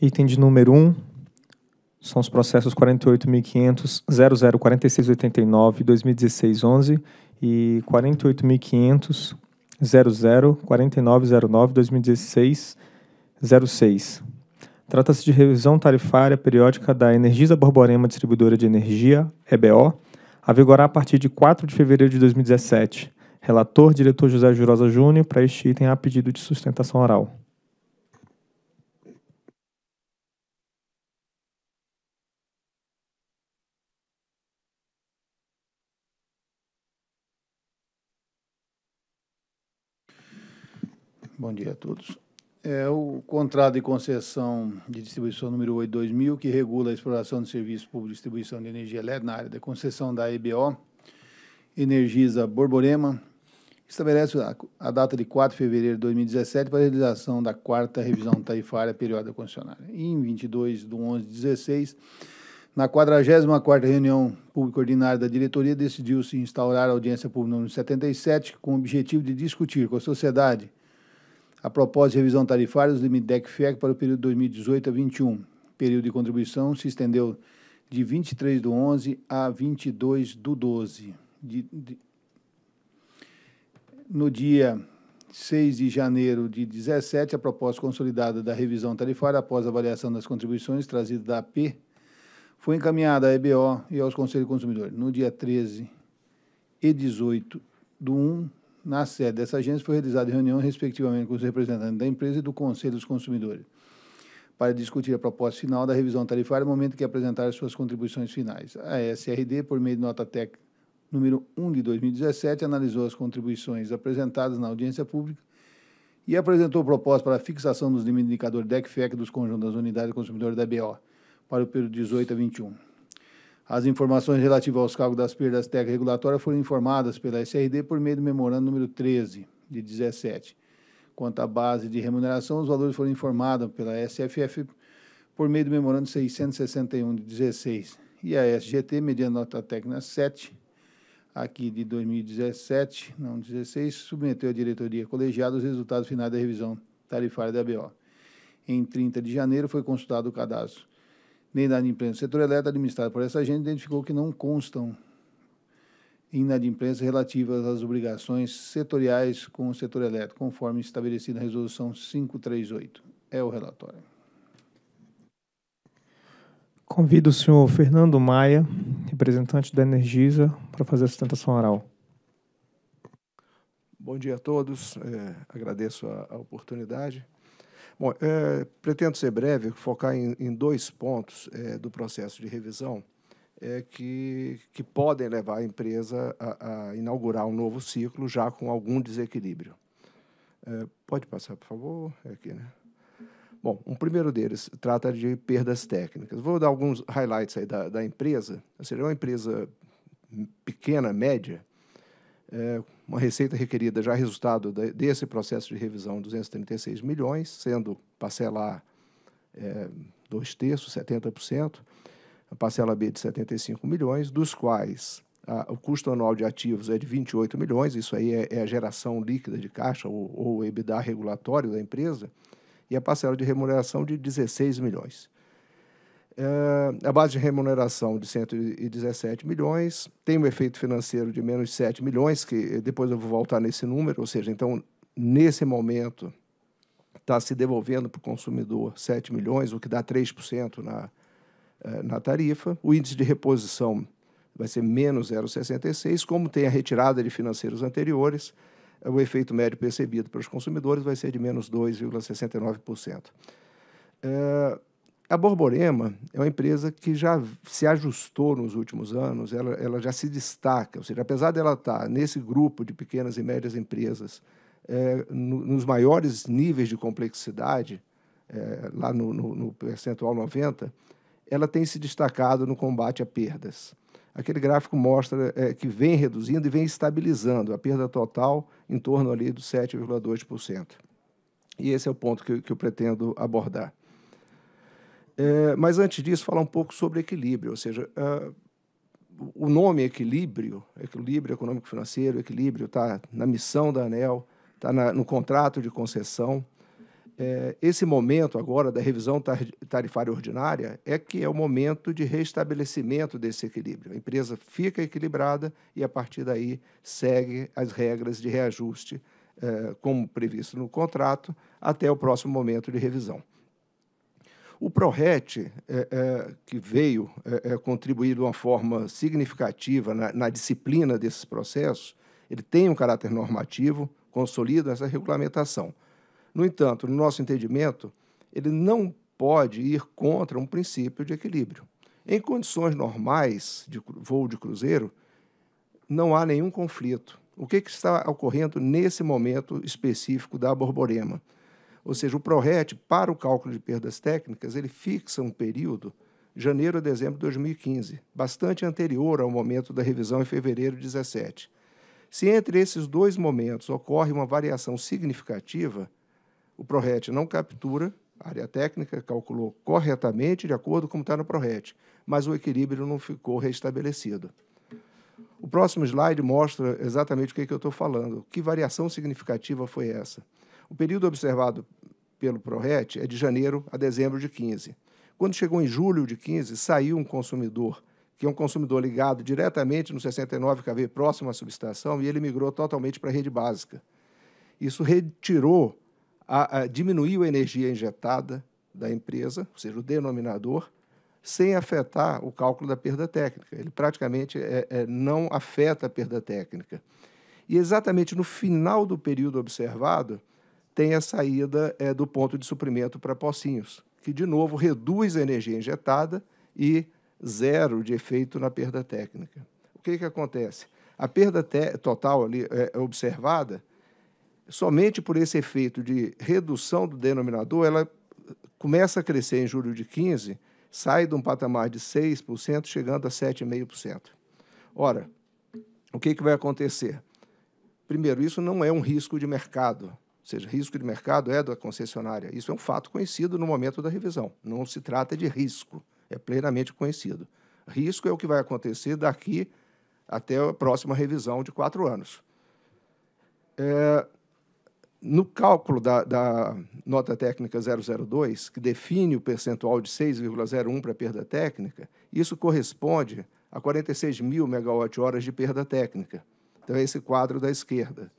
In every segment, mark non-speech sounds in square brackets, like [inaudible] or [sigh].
Item de número 1 são os processos 48.500.004689-2016-11 e 48.500.004909-2016-06. Trata-se de revisão tarifária periódica da Energisa Borborema Distribuidora de Energia, EBO, a vigorar a partir de 4 de fevereiro de 2017. Relator, diretor José Jurosa Júnior, para este item há pedido de sustentação oral. Bom dia a todos. É o contrato de concessão de distribuição número 8 2000, que regula a exploração de serviços públicos de distribuição de energia elétrica na área da concessão da EBO, Energisa Borborema, estabelece a, a data de 4 de fevereiro de 2017 para a realização da quarta revisão tarifária periódica concessionária. em 22 de 11 de 16, na 44 reunião pública ordinária da diretoria, decidiu-se instaurar a audiência pública número 77 com o objetivo de discutir com a sociedade a proposta de revisão tarifária dos limites dec fec para o período 2018 a 2021. período de contribuição se estendeu de 23 do 11 a 22 do 12. De, de, no dia 6 de janeiro de 17, a proposta consolidada da revisão tarifária após avaliação das contribuições trazidas da AP foi encaminhada à EBO e aos Conselhos Consumidores. Consumidor. No dia 13 e 18 do 1, na sede dessa agência foi realizada reunião, respectivamente, com os representantes da empresa e do Conselho dos Consumidores, para discutir a proposta final da revisão tarifária no momento que apresentar suas contribuições finais. A SRD, por meio de nota técnica número 1 de 2017, analisou as contribuições apresentadas na audiência pública e apresentou proposta para a fixação dos limites do DEC-FEC dos conjuntos das unidades consumidores da BO para o período 18 a 21. As informações relativas aos cálculos das perdas técnicas regulatórias foram informadas pela SRD por meio do memorando número 13 de 17. Quanto à base de remuneração, os valores foram informados pela SFF por meio do memorando 661 de 16 e a SGT, mediante nota técnica 7, aqui de 2017, não 16, submeteu à diretoria colegiada os resultados finais da revisão tarifária da BO. Em 30 de janeiro foi consultado o cadastro de imprensa do setor elétrico administrado por essa agência identificou que não constam imprensa relativas às obrigações setoriais com o setor elétrico, conforme estabelecido na Resolução 538. É o relatório. Convido o senhor Fernando Maia, representante da Energisa, para fazer a sustentação oral. Bom dia a todos, é, agradeço a, a oportunidade. Bom, é, pretendo ser breve, focar em, em dois pontos é, do processo de revisão é, que, que podem levar a empresa a, a inaugurar um novo ciclo já com algum desequilíbrio. É, pode passar, por favor? É aqui, né? Bom, um primeiro deles trata de perdas técnicas. Vou dar alguns highlights aí da, da empresa. Seria uma empresa pequena, média, é, uma receita requerida já resultado de, desse processo de revisão, 236 milhões, sendo parcelar é, dois terços, 70%, a parcela B de 75 milhões, dos quais a, o custo anual de ativos é de 28 milhões, isso aí é, é a geração líquida de caixa ou, ou EBITDA regulatório da empresa, e a parcela de remuneração de 16 milhões. É, a base de remuneração de 117 milhões, tem um efeito financeiro de menos 7 milhões, que depois eu vou voltar nesse número, ou seja, então, nesse momento, está se devolvendo para o consumidor 7 milhões, o que dá 3% na, é, na tarifa. O índice de reposição vai ser menos 0,66, como tem a retirada de financeiros anteriores, o efeito médio percebido pelos consumidores vai ser de menos 2,69%. É, a Borborema é uma empresa que já se ajustou nos últimos anos, ela, ela já se destaca, ou seja, apesar dela estar tá nesse grupo de pequenas e médias empresas, é, no, nos maiores níveis de complexidade, é, lá no, no, no, percentual 90, ela tem se destacado no combate a perdas. Aquele gráfico mostra é, que vem reduzindo e vem estabilizando a perda total em torno ali dos 7,2%. E esse é o ponto que, que eu pretendo abordar. É, mas antes disso, falar um pouco sobre equilíbrio, ou seja, é, o nome equilíbrio, equilíbrio econômico-financeiro, equilíbrio está na missão da ANEL, está no contrato de concessão. É, esse momento agora da revisão tar, tarifária ordinária é que é o momento de restabelecimento desse equilíbrio. A empresa fica equilibrada e, a partir daí, segue as regras de reajuste, é, como previsto no contrato, até o próximo momento de revisão. O ProRet, é, é, que veio é, é, contribuir de uma forma significativa na, na, disciplina desses processos, ele tem um caráter normativo, consolida essa regulamentação. No entanto, no nosso entendimento, ele não pode ir contra um princípio de equilíbrio. Em condições normais de voo de cruzeiro, não há nenhum conflito. O que, que está ocorrendo nesse momento específico da Borborema? Ou seja, o PRORET, para o cálculo de perdas técnicas, ele fixa um período, janeiro a dezembro de 2015, bastante anterior ao momento da revisão em fevereiro de 2017. Se entre esses dois momentos ocorre uma variação significativa, o PRORET não captura, a área técnica calculou corretamente de acordo com está no PRORET, mas o equilíbrio não ficou restabelecido. O próximo slide mostra exatamente o que, é que eu estou falando. Que variação significativa foi essa? O período observado pelo ProRet é de janeiro a dezembro de 15. Quando chegou em julho de 15, saiu um consumidor, que é um consumidor ligado diretamente no 69 kV próximo à subestação, e ele migrou totalmente para a rede básica. Isso retirou, a, a, diminuiu a energia injetada da empresa, ou seja, o denominador, sem afetar o cálculo da perda técnica. Ele praticamente é, é, não afeta a perda técnica. E exatamente no final do período observado, tem a saída é, do ponto de suprimento para Pocinhos, que, de novo, reduz a energia injetada e zero de efeito na perda técnica. O que, que acontece? A perda total ali é, é observada somente por esse efeito de redução do denominador, ela eh, começa a crescer em julho de 15, sai de um patamar de 6%, chegando a 7,5%. Ora, o que, que vai acontecer? Primeiro, isso não é um risco de mercado. Ou seja, risco de mercado é da concessionária. Isso é um fato conhecido no momento da revisão. Não se trata de risco, é plenamente conhecido. Risco é o que vai acontecer daqui até a próxima revisão de quatro anos. É, no cálculo da, da, nota técnica 002, que define o percentual de 6,01 para perda técnica, isso corresponde a 46 mil megawatt-horas de perda técnica. Então, é esse quadro da esquerda.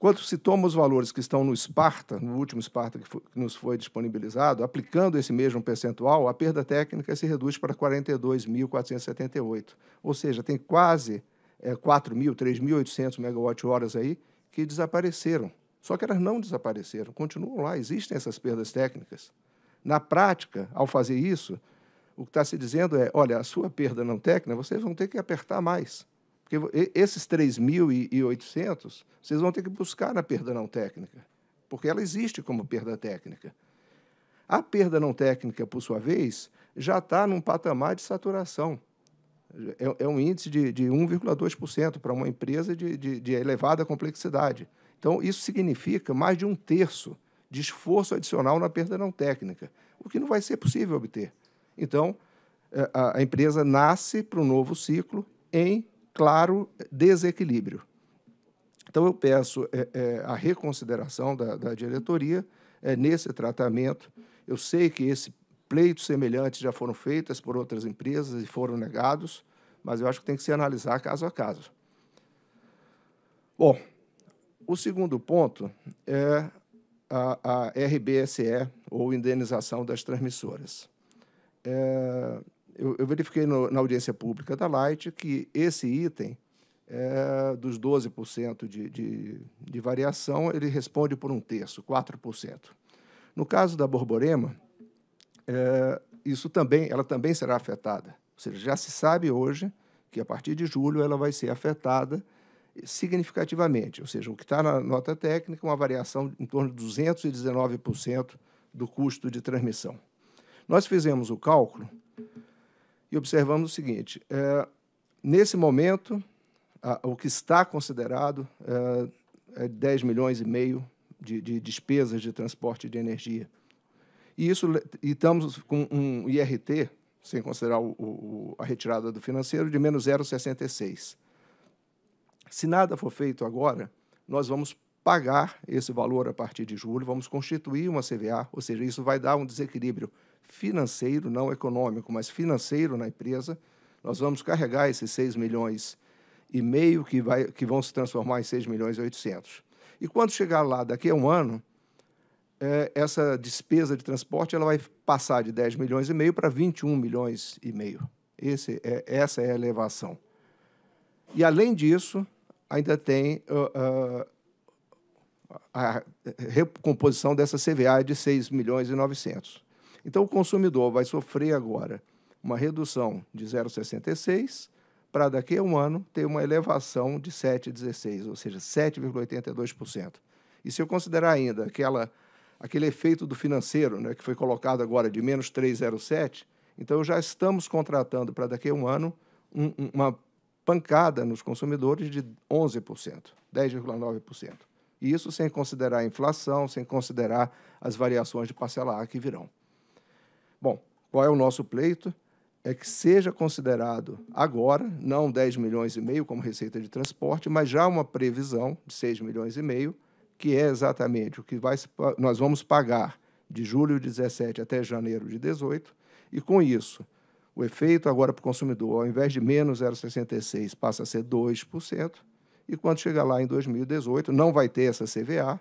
Quando se toma os valores que estão no Esparta, no último Esparta que, foi, que nos foi disponibilizado, aplicando esse mesmo percentual, a perda técnica se reduz para 42.478. Ou seja, tem quase é, 4.000, 3.800 megawatt-horas aí que desapareceram. Só que elas não desapareceram, continuam lá, existem essas perdas técnicas. Na prática, ao fazer isso, o que está se dizendo é: olha, a sua perda não técnica, vocês vão ter que apertar mais. Porque esses 3.800, vocês vão ter que buscar na perda não técnica, porque ela existe como perda técnica. A perda não técnica, por sua vez, já está num patamar de saturação. É, é um índice de, de 1,2% para uma empresa de, de, de elevada complexidade. Então, isso significa mais de um terço de esforço adicional na perda não técnica, o que não vai ser possível obter. Então, é, a, empresa nasce para um novo ciclo em claro desequilíbrio. Então, eu peço é, é, a reconsideração da, da diretoria é, nesse tratamento. Eu sei que esse pleitos semelhantes já foram feitos por outras empresas e foram negados, mas eu acho que tem que se analisar caso a caso. Bom, o segundo ponto é a, a RBSE, ou indenização das transmissoras. É, eu, eu verifiquei no, na audiência pública da Light que esse item é, dos 12% de, de, de variação, ele responde por um terço, 4%. No caso da Borborema, é, isso também, ela também será afetada. Ou seja, já se sabe hoje que a partir de julho ela vai ser afetada significativamente. Ou seja, o que está na nota técnica, é uma variação em torno de 219% do custo de transmissão. Nós fizemos o cálculo e observamos o seguinte: é, nesse momento, a, o que está considerado é, é 10 milhões e meio de, de despesas de transporte de energia. E isso e estamos com um IRT, sem considerar o, o, a retirada do financeiro, de menos 0,66. Se nada for feito agora, nós vamos pagar esse valor a partir de julho, vamos constituir uma CVA, ou seja, isso vai dar um desequilíbrio financeiro, não econômico, mas financeiro na empresa. Nós vamos carregar esses 6 milhões e meio que, vai, que vão se transformar em 6 milhões e 800. E quando chegar lá, daqui a um ano, é, essa despesa de transporte ela vai passar de 10 milhões e meio para 21 milhões e meio. Esse é, essa é a elevação. E, além disso, ainda tem uh, uh, a recomposição dessa CVA de 6 milhões e 900. Então, o consumidor vai sofrer agora uma redução de 0,66 para daqui a um ano ter uma elevação de 7,16, ou seja, 7,82%. E se eu considerar ainda aquela, aquele efeito do financeiro, né, que foi colocado agora de menos 3,07, então já estamos contratando para daqui a um ano um, uma pancada nos consumidores de 11%, 10,9%. E isso sem considerar a inflação, sem considerar as variações de parcelar que virão. Bom, qual é o nosso pleito? É que seja considerado agora, não 10 milhões e meio como receita de transporte, mas já uma previsão de 6 milhões e meio, que é exatamente o que vai, nós vamos pagar de julho de 17 até janeiro de 18, e com isso, o efeito agora para o consumidor, ao invés de menos 0,66, passa a ser 2%, e quando chegar lá em 2018, não vai ter essa CVA,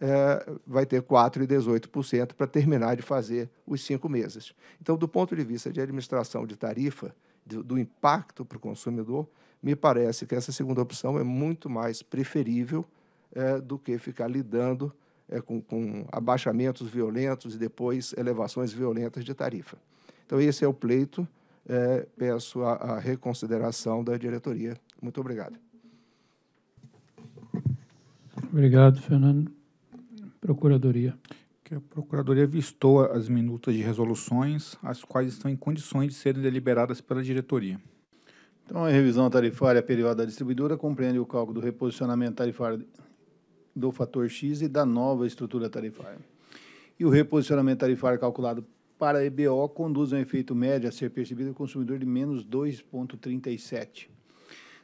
é, vai ter 4,18% e para terminar de fazer os cinco meses. Então, do ponto de vista de administração de tarifa, do, do impacto para o consumidor, me parece que essa segunda opção é muito mais preferível é, do que ficar lidando é, com, com, abaixamentos violentos e depois elevações violentas de tarifa. Então, esse é o pleito. É, peço a, a, reconsideração da diretoria. Muito obrigado. Obrigado, Fernando. Procuradoria. Que a Procuradoria vistou as minutas de resoluções, as quais estão em condições de serem deliberadas pela diretoria. Então, a revisão tarifária periódica da distribuidora compreende o cálculo do reposicionamento tarifário do fator X e da nova estrutura tarifária. E o reposicionamento tarifário calculado para a EBO conduz a um efeito médio a ser percebido do consumidor de menos 2,37,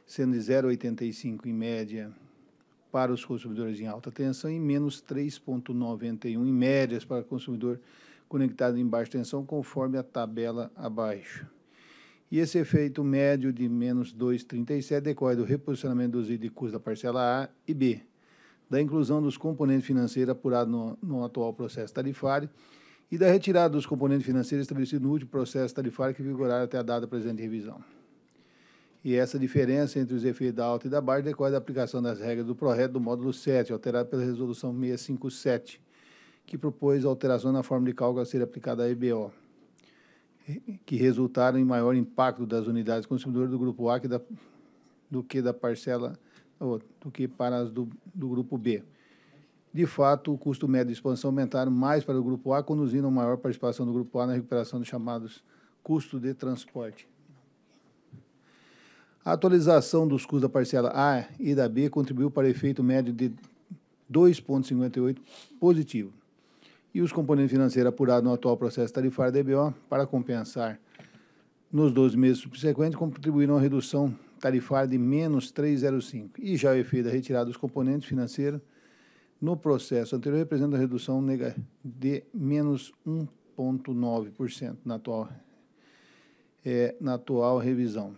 sendo 0,85 em média para os consumidores em alta tensão e menos 3,91 em médias para consumidor conectado em baixa tensão, conforme a tabela abaixo. E esse efeito médio de menos 2,37 decorre do reposicionamento dos custo da parcela A e B, da inclusão dos componentes financeiros apurados no, no, atual processo tarifário e da retirada dos componentes financeiros estabelecidos no último processo tarifário que vigorar até a data presente revisão e essa diferença entre os efeitos da alta e da baixa decorre da aplicação das regras do PRORET do módulo 7, alterado pela resolução 657, que propôs alteração na forma de cálculo a ser aplicada à EBO, que resultaram em maior impacto das unidades consumidoras do grupo A que da, do que da parcela ou, do que para as do, do grupo B. De fato, o custo médio de expansão aumentaram mais para o grupo A, conduzindo a maior participação do grupo A na recuperação dos chamados custos de transporte. A atualização dos custos da parcela A e da B contribuiu para efeito médio de 2,58 positivo. E os componentes financeiros apurados no atual processo tarifário da EBO para compensar nos 12 meses subsequentes contribuíram a redução tarifária de menos 3,05. E já o efeito da retirada dos componentes financeiros no processo anterior representa a redução de menos 1,9% na é, na atual revisão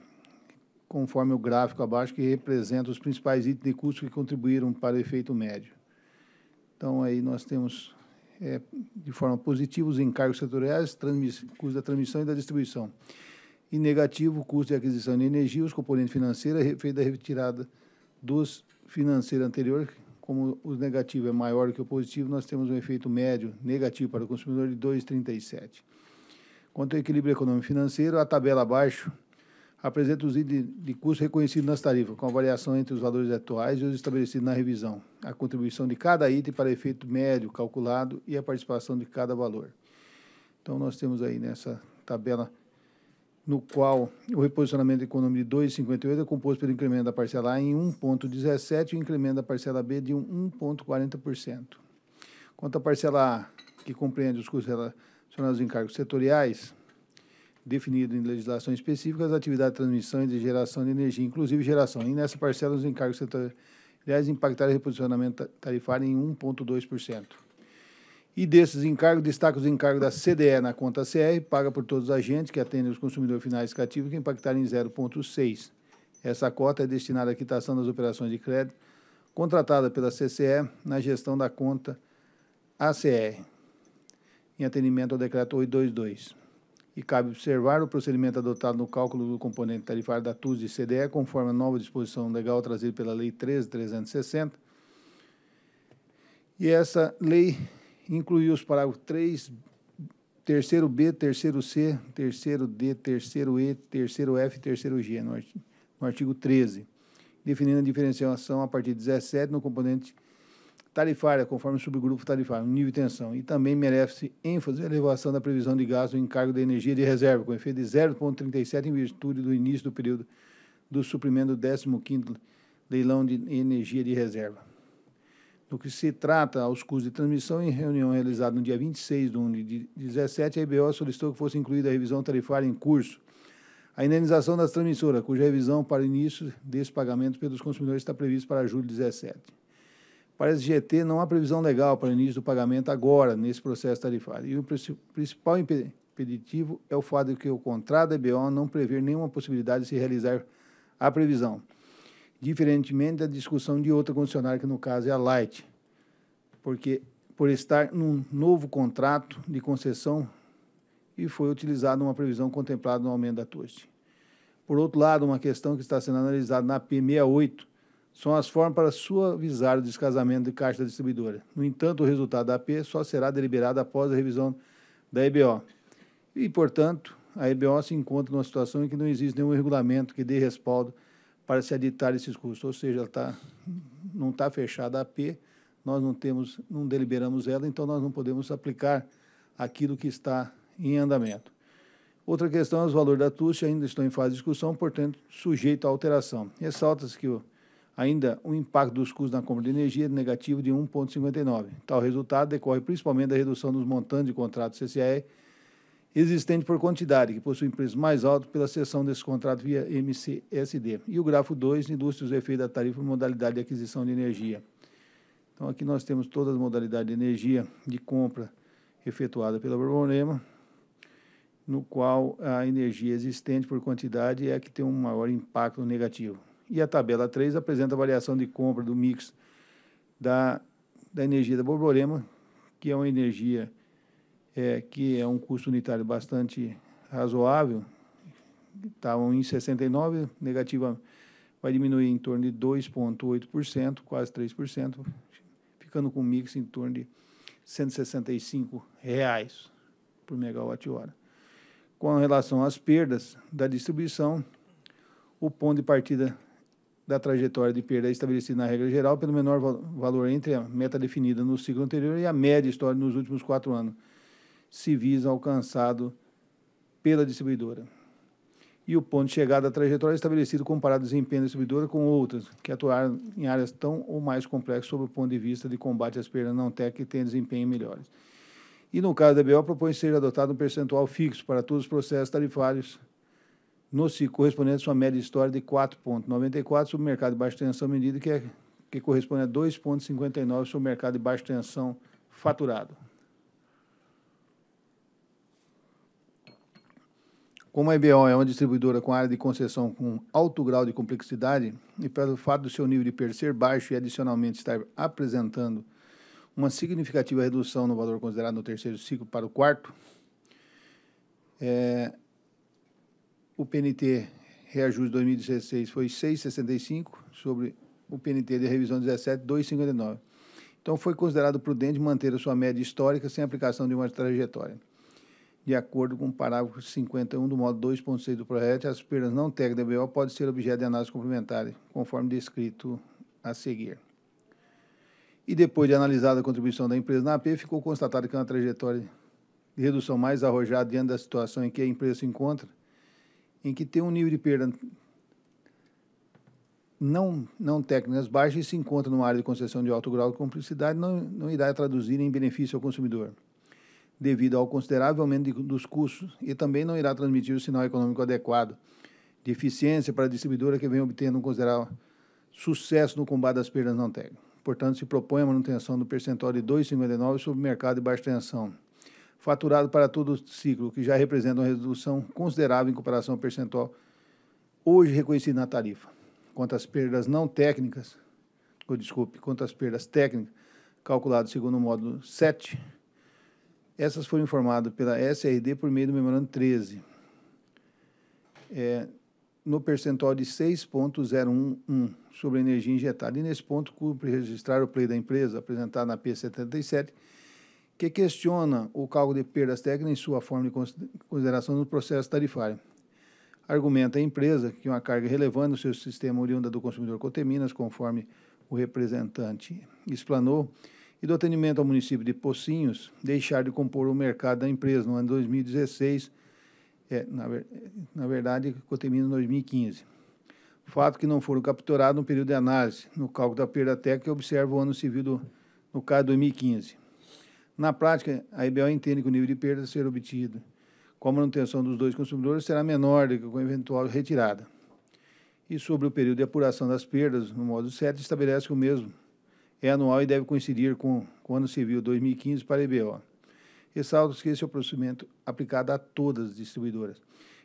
conforme o gráfico abaixo, que representa os principais itens de custo que contribuíram para o efeito médio. Então, aí nós temos, é, de forma positiva, os encargos setoriais, custo da transmissão e da distribuição. E negativo, o custo de aquisição de energia, os componentes financeiros, feita a retirada dos financeiros anteriores, como o negativo é maior do que o positivo, nós temos um efeito médio negativo para o consumidor de 2,37. Quanto ao equilíbrio econômico financeiro, a tabela abaixo apresenta os itens de custo reconhecidos nas tarifas, com a variação entre os valores atuais e os estabelecidos na revisão, a contribuição de cada item para efeito médio calculado e a participação de cada valor. Então, nós temos aí nessa tabela no qual o reposicionamento econômico de 2,58 é composto pelo incremento da parcela A em 1,17 e o incremento da parcela B de 1,40%. Quanto à parcela A, que compreende os custos relacionados aos encargos setoriais, definido em legislações específicas, atividade de transmissão e de geração de energia, inclusive geração. E nessa parcela, os encargos setoriais impactaram o reposicionamento tarifário em 1,2%. E desses encargos, destaca os encargos da CDE na conta CR, paga por todos os agentes que atendem os consumidores finais cativos, que impactaram em 0,6%. Essa cota é destinada à quitação das operações de crédito contratada pela CCE na gestão da conta ACR, em atendimento ao decreto 822 e cabe observar o procedimento adotado no cálculo do componente tarifário da TUS de CDE, conforme a nova disposição legal trazida pela Lei 13.360. E essa lei incluiu os parágrafos 3, terceiro B, terceiro C, terceiro D, terceiro E, terceiro F e terceiro G, no artigo, 13, definindo a diferenciação a partir de 17 no componente tarifário tarifária, conforme o subgrupo tarifário, no nível de tensão, e também merece ênfase a elevação da previsão de gasto em encargo de energia de reserva, com efeito de 0,37 em virtude do início do período do suprimento do 15º leilão de energia de reserva. No que se trata aos custos de transmissão, em reunião realizada no dia 26 de 1 de 17, a EBO solicitou que fosse incluída a revisão tarifária em curso, a indenização das transmissoras, cuja revisão para início desse pagamento pelos consumidores está prevista para julho de 17. Para a SGT, não há previsão legal para o início do pagamento agora, nesse processo tarifário. E o principal impeditivo é o fato de que o contrato da EBO não prever nenhuma possibilidade de se realizar a previsão, diferentemente da discussão de outra condicionária, que no caso é a Light, porque por estar num novo contrato de concessão e foi utilizada uma previsão contemplada no aumento da TUST. Por outro lado, uma questão que está sendo analisada na P68 são as formas para suavizar o descasamento de caixa da distribuidora. No entanto, o resultado da AP só será deliberado após a revisão da EBO. E, portanto, a EBO se encontra numa situação em que não existe nenhum regulamento que dê respaldo para se aditar esses custos, ou seja, tá, não está fechada a AP, nós não temos, não deliberamos ela, então nós não podemos aplicar aquilo que está em andamento. Outra questão, é os valores da TUST ainda estão em fase de discussão, portanto, sujeito à alteração. Ressalta-se que o ainda o impacto dos custos na compra de energia negativo de 1,59. Tal resultado decorre principalmente da redução dos montantes de contratos CCE existente por quantidade, que possuem preço mais alto pela cessão desse contrato via MCSD. E o gráfico 2, indústrias, efeito da tarifa e modalidade de aquisição de energia. Então, aqui nós temos todas as modalidades de energia de compra efetuada pela Borborema, no qual a energia existente por quantidade é a que tem um maior impacto negativo e a tabela 3 apresenta a variação de compra do mix da, da energia da borborema, que é uma energia é, que é um custo unitário bastante razoável, estavam tá em 69, negativa vai diminuir em torno de 2,8%, quase 3%, ficando com um mix em torno de R$ 165 reais por megawatt-hora. Com relação às perdas da distribuição, o ponto de partida da trajetória de perda estabelecida na regra geral pelo menor valor entre a meta definida no ciclo anterior e a média histórica nos últimos quatro anos se visa alcançado pela distribuidora. E o ponto de chegada da trajetória é estabelecido comparado o desempenho da distribuidora com outras que atuaram em áreas tão ou mais complexas sob o ponto de vista de combate às perdas não técnicas e têm desempenho melhores. E no caso da BO, propõe ser adotado um percentual fixo para todos os processos tarifários no correspondente a sua média histórica de 4,94 sobre o mercado de baixa tensão medida, que, é, que corresponde a 2,59 sobre o mercado de baixa tensão faturado. Como a EBO é uma distribuidora com área de concessão com alto grau de complexidade, e pelo fato do seu nível de PER ser baixo e adicionalmente estar apresentando uma significativa redução no valor considerado no terceiro ciclo para o quarto, é, o PNT reajuste 2016 foi 6,65 sobre o PNT de revisão 17, 2,59. Então, foi considerado prudente manter a sua média histórica sem aplicação de uma trajetória. De acordo com o parágrafo 51 do modo 2.6 do projeto, as perdas não técnicas da BO podem ser objeto de análise complementar, conforme descrito a seguir. E depois de analisada a contribuição da empresa na AP, ficou constatado que é uma trajetória de redução mais arrojada diante da situação em que a empresa se encontra, em que tem um nível de perda não, não técnicas baixas e se encontra numa área de concessão de alto grau de complexidade não, não irá traduzir em benefício ao consumidor, devido ao considerável aumento de, dos custos e também não irá transmitir o sinal econômico adequado de eficiência para a distribuidora que vem obtendo um considerável sucesso no combate às perdas não técnicas. Portanto, se propõe a manutenção do percentual de 2,59 sobre o mercado de baixa tensão, faturado para todo o ciclo, que já representa uma redução considerável em comparação ao percentual hoje reconhecido na tarifa. Quanto às perdas não técnicas, ou, desculpe, quanto às perdas técnicas, calculadas segundo o módulo 7, essas foram informadas pela SRD por meio do memorando 13, é, no percentual de 6,011 sobre energia injetada. E nesse ponto, cumpre registrar o play da empresa, apresentado na P77, que questiona o cálculo de perdas técnicas em sua forma de consideração no processo tarifário. Argumenta a empresa que uma carga relevante no seu sistema oriunda do consumidor Coteminas, conforme o representante explanou, e do atendimento ao município de Pocinhos, deixar de compor o mercado da empresa no ano 2016, é, na, ver, na verdade, Coteminas 2015. Fato que não foram capturados no período de análise, no cálculo da perda técnica, observa o ano civil, do, no caso 2015. Na prática, a IBO entende que o nível de perda a ser obtido com a manutenção dos dois consumidores será menor do que com a eventual retirada. E sobre o período de apuração das perdas, no modo 7, estabelece que o mesmo é anual e deve coincidir com, com o ano civil 2015 para a IBO. Ressalto que esse é o procedimento aplicado a todas as distribuidoras.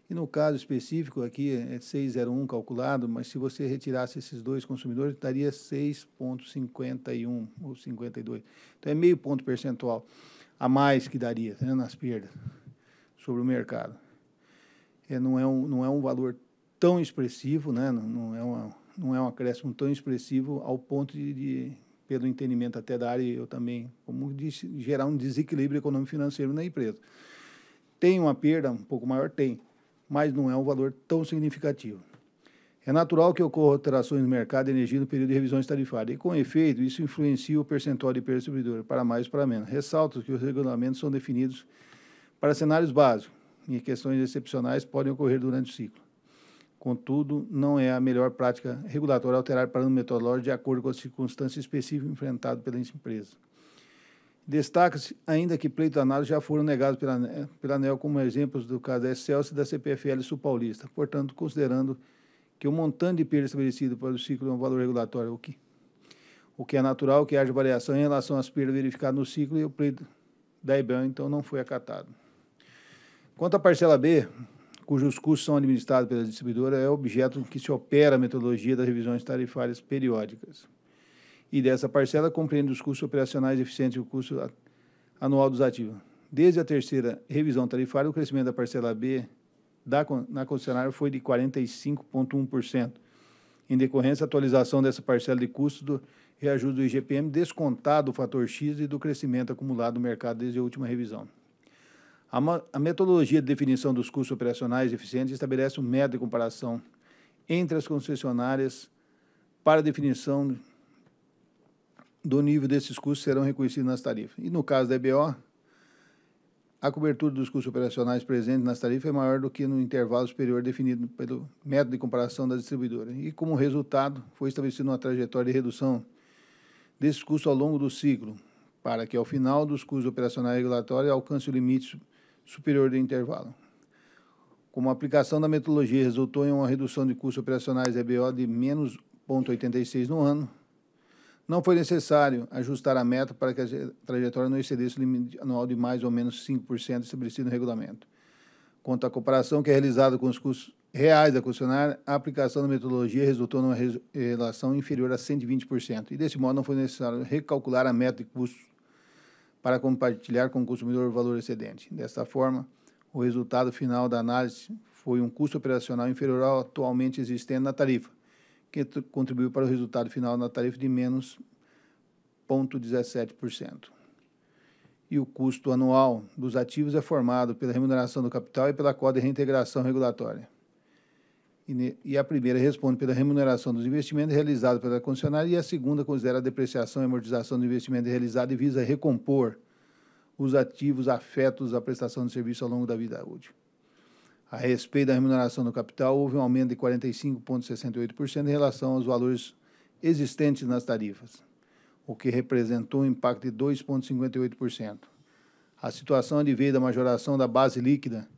E no caso específico aqui é 6,01 calculado, mas se você retirasse esses dois consumidores, daria 6,51 ou 52. Então é meio ponto percentual a mais que daria né, nas perdas sobre o mercado. É, não, é um, não é um valor tão expressivo, né, não, não, é uma, não é um acréscimo tão expressivo ao ponto de, de pelo entendimento até da área, eu também, como disse, gerar um desequilíbrio econômico-financeiro na empresa. Tem uma perda um pouco maior? Tem mas não é um valor tão significativo. É natural que ocorram alterações no mercado de energia no período de revisões tarifárias e, com efeito, isso influencia o percentual de perda para mais ou para menos. Ressalto que os regulamentos são definidos para cenários básicos e questões excepcionais podem ocorrer durante o ciclo. Contudo, não é a melhor prática regulatória alterar parâmetros metodológicos de acordo com as circunstâncias específicas enfrentadas pela empresa. Destaca-se ainda que pleito análise já foram negados pela, pela ANEL como exemplos do caso da Excelsior e da CPFL Sul Paulista. Portanto, considerando que o montante de perda estabelecido para o ciclo é um valor regulatório, o que, o que é natural que haja variação em relação às perdas verificadas no ciclo e o pleito da IBAN, então, não foi acatado. Quanto à parcela B, cujos custos são administrados pela distribuidora, é objeto que se opera a metodologia das revisões tarifárias periódicas e dessa parcela compreende os custos operacionais eficientes e o custo anual dos ativos. Desde a terceira revisão tarifária, o crescimento da parcela B da, na concessionária foi de 45,1%, em decorrência da atualização dessa parcela de custo do reajuste do IGPM, descontado o fator X e do crescimento acumulado no mercado desde a última revisão. A, a metodologia de definição dos custos operacionais eficientes estabelece um método de comparação entre as concessionárias para definição do nível desses custos serão reconhecidos nas tarifas. E no caso da EBO, a cobertura dos custos operacionais presentes nas tarifas é maior do que no intervalo superior definido pelo método de comparação da distribuidora. E como resultado, foi estabelecida uma trajetória de redução desses custos ao longo do ciclo, para que ao final dos custos operacionais regulatórios alcance o limite superior do intervalo. Como a aplicação da metodologia resultou em uma redução de custos operacionais EBO de menos 0,86 no ano, não foi necessário ajustar a meta para que a trajetória não excedesse o limite anual de mais ou menos 5% estabelecido no regulamento. Quanto à comparação que é realizada com os custos reais da concessionária, a aplicação da metodologia resultou numa relação inferior a 120%, e desse modo não foi necessário recalcular a meta de custos para compartilhar com o consumidor o valor excedente. Desta forma, o resultado final da análise foi um custo operacional inferior ao atualmente existente na tarifa, que contribuiu para o resultado final na tarifa de menos 0,17%. E o custo anual dos ativos é formado pela remuneração do capital e pela cota de reintegração regulatória. E, a primeira responde pela remuneração dos investimentos realizados pela concessionária e a segunda considera a depreciação e amortização do investimento realizado e visa recompor os ativos afetos à prestação de serviço ao longo da vida útil. A respeito da remuneração do capital, houve um aumento de 45,68% em relação aos valores existentes nas tarifas, o que representou um impacto de 2,58%. A situação adveio da majoração da base líquida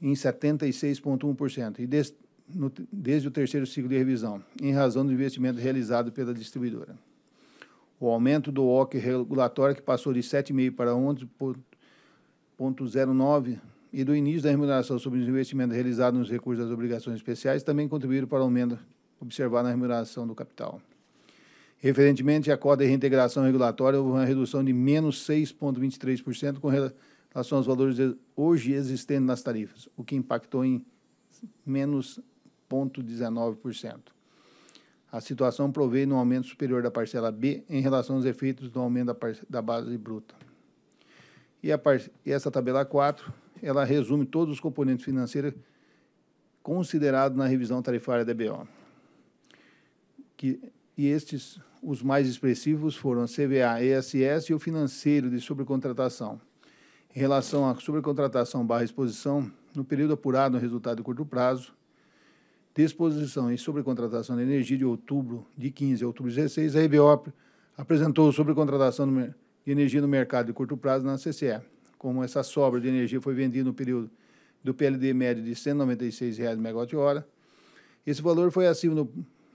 em 76,1% e des, no, desde o terceiro ciclo de revisão, em razão do investimento realizado pela distribuidora. O aumento do OC regulatório, que passou de 7,5% para 11,09% e do início da remuneração sobre os investimentos realizados nos recursos das obrigações especiais também contribuíram para o aumento observado na remuneração do capital. Referentemente, a cota de reintegração regulatória houve uma redução de menos 6,23% com relação aos valores hoje existentes nas tarifas, o que impactou em menos 0,19%. A situação provei no aumento superior da parcela B em relação aos efeitos do aumento da, da base bruta. E, e essa tabela 4 ela resume todos os componentes financeiros considerados na revisão tarifária da EBO. Que, e estes, os mais expressivos, foram a CVA, ESS e o financeiro de sobrecontratação. Em relação à sobrecontratação barra exposição, no período apurado no resultado de curto prazo, disposição e sobrecontratação de energia de outubro de 15 a outubro de 16, a EBO apresentou sobrecontratação de energia no mercado de curto prazo na CCE como essa sobra de energia foi vendida no período do PLD médio de R$ 196,00 megawatt-hora. Esse valor foi acima do,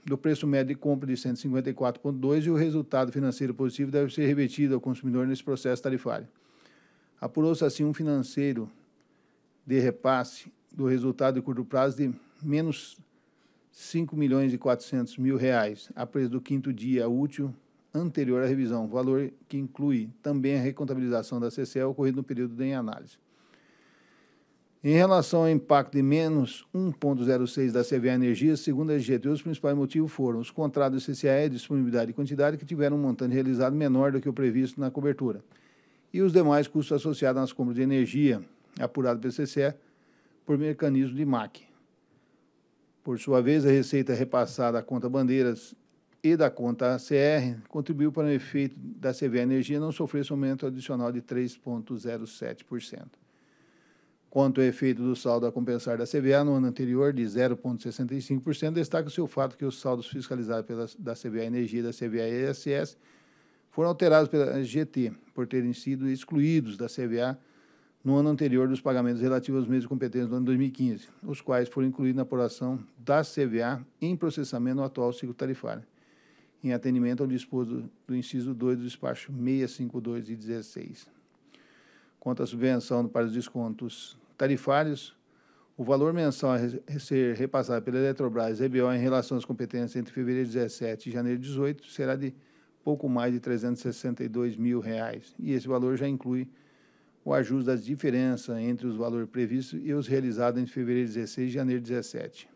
do preço médio de compra de 154,2 e o resultado financeiro positivo deve ser revertido ao consumidor nesse processo tarifário. Apurou-se assim um financeiro de repasse do resultado de curto prazo de menos R$ milhões a preço do quinto dia útil anterior à revisão, valor que inclui também a recontabilização da CCE ocorrida no período em análise. Em relação ao impacto de menos 1,06 da CVA Energia, segundo a SGT, os principais motivos foram os contratos CCAE, disponibilidade e quantidade, que tiveram um montante realizado menor do que o previsto na cobertura, e os demais custos associados às compras de energia, apurado pelo CCE, por mecanismo de MAC. Por sua vez, a receita repassada à conta bandeiras e da conta CR contribuiu para o efeito da CV Energia não sofrer aumento adicional de 3,07%. Quanto ao efeito do saldo a compensar da CVA no ano anterior de 0,65%, destaca-se o fato que os saldos fiscalizados pela, da CVA Energia e da CVA ESS foram alterados pela GT, por terem sido excluídos da CVA no ano anterior dos pagamentos relativos aos meses competentes do ano 2015, os quais foram incluídos na apuração da CVA em processamento no atual ciclo tarifário em atendimento ao disposto do inciso 2 do despacho 652 e 16. Quanto à subvenção para os descontos tarifários, o valor mensal a ser repassado pela Eletrobras EBO em relação às competências entre fevereiro 17 e janeiro 18 será de pouco mais de 362 mil reais, e esse valor já inclui o ajuste das diferenças entre os valores previstos e os realizados entre fevereiro 16 e janeiro 17.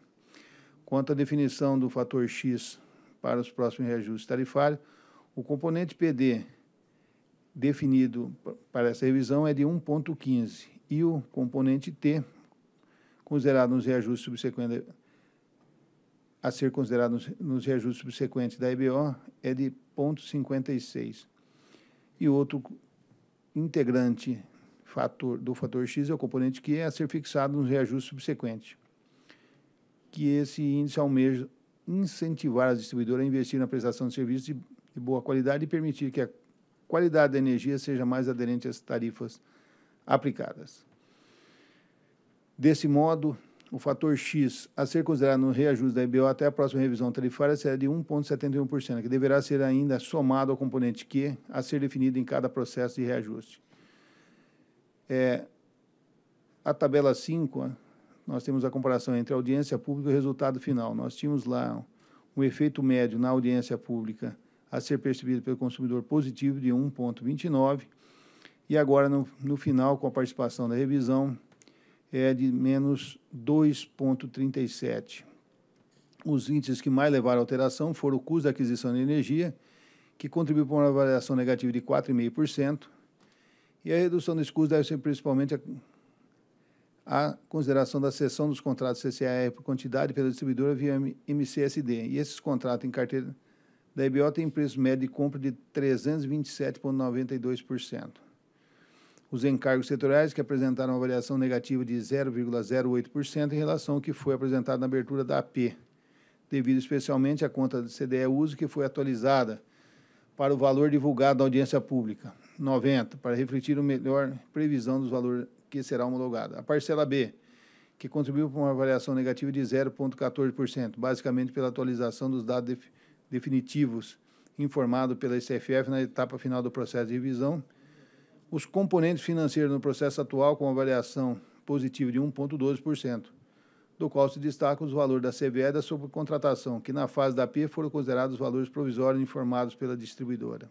Quanto à definição do fator X para os próximos reajustes tarifários. O componente PD definido para essa revisão é de 1,15 e o componente T, considerado nos reajustes subsequentes a ser considerado nos, reajustes subsequentes da EBO, é de 0,56. E outro integrante fator, do fator X é o componente que é a ser fixado nos reajustes subsequentes. Que esse índice almeja, incentivar as distribuidoras a investir na prestação de serviços de, de boa qualidade e permitir que a qualidade da energia seja mais aderente às tarifas aplicadas. Desse modo, o fator X a ser considerado no reajuste da EBO até a próxima revisão tarifária será de 1,71%, que deverá ser ainda somado ao componente Q a ser definido em cada processo de reajuste. É, a tabela 5 nós temos a comparação entre audiência pública e resultado final. Nós tínhamos lá um efeito médio na audiência pública a ser percebido pelo consumidor positivo de 1,29, e agora, no, no final, com a participação da revisão, é de menos 2,37. Os índices que mais levaram à alteração foram o custo da aquisição de energia, que contribuiu para uma variação negativa de 4,5%, e a redução desse custo deve ser principalmente a a consideração da cessão dos contratos CCAR por quantidade pela distribuidora via MCSD. E esses contratos em carteira da EBO têm preço médio de compra de 327,92%. Os encargos setoriais que apresentaram uma negativa de 0,08% em relação ao que foi apresentado na abertura da AP, devido especialmente à conta do CDE Uso, que foi atualizada para o valor divulgado na audiência pública, 90, para refletir o melhor previsão dos valores que será homologada. A parcela B, que contribuiu para uma variação negativa de 0,14%, basicamente pela atualização dos dados def definitivos informado pela ICFF na etapa final do processo de revisão. Os componentes financeiros no processo atual com avaliação positiva de 1,12%, do qual se destaca os valores da CVE e da subcontratação, que na fase da P foram considerados os valores provisórios informados pela distribuidora.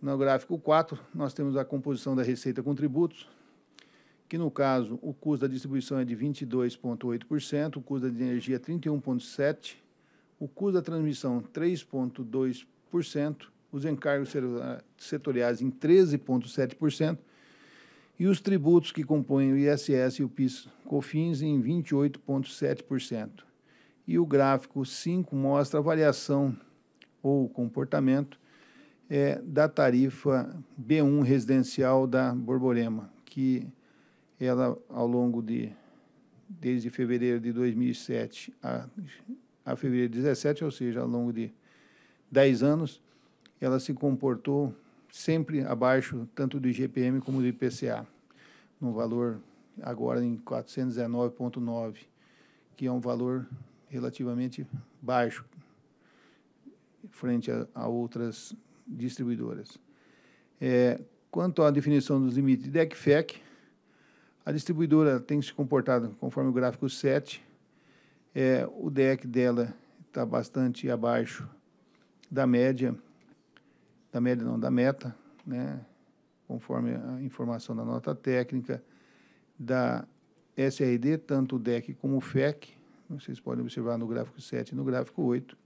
No gráfico 4, nós temos a composição da receita com tributos, que no caso o custo da distribuição é de 22,8%, o custo da energia 31,7%, é o custo da transmissão 3,2%, os encargos setoriais em 13,7% e os tributos que compõem o ISS e o PIS-COFINS em 28,7%. E o gráfico 5 mostra a variação ou comportamento é, da tarifa B1 residencial da Borborema, que ela ao longo de desde fevereiro de 2007 a, a fevereiro de 17, ou seja, ao longo de 10 anos, ela se comportou sempre abaixo tanto do IGPM como do IPCA, no valor agora em 419,9, que é um valor relativamente baixo frente a, a outras distribuidoras. É, quanto à definição dos limites de DECFEC, a distribuidora tem se comportado conforme o gráfico 7. É, o DEC dela está bastante abaixo da média, da média não, da meta, né? conforme a informação da nota técnica da SRD, tanto o DEC como o FEC, vocês podem observar no gráfico 7 e no gráfico 8,